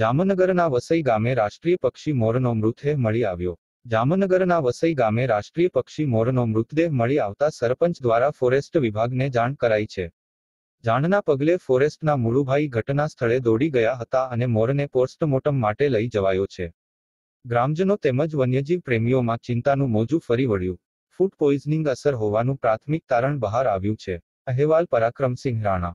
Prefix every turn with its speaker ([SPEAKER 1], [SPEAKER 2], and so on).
[SPEAKER 1] જામનગરના વસઈ ગામે રાષ્ટ્રીય પક્ષી મોરનો મૃતદેહ મળી આવ્યો જામનગરના વસઈ ગામે રાષ્ટ્રીય પક્ષી મોરનો મૃતદેહ મળી આવતા સરપંચ દ્વારા ફોરેસ્ટ વિભાગને જાણ કરાઈ છે જાણના પગલે ફોરેસ્ટના મુળુભાઈ ઘટના સ્થળે દોડી ગયા હતા અને મોરને પોસ્ટમોર્ટમ માટે લઈ જવાયો છે ગ્રામજનો તેમજ વન્યજીવ પ્રેમીઓમાં ચિંતાનું મોજું ફરી વળ્યું ફૂડ પોઈઝનિંગ અસર હોવાનું પ્રાથમિક તારણ બહાર આવ્યું છે અહેવાલ પરાક્રમસિંહ રાણા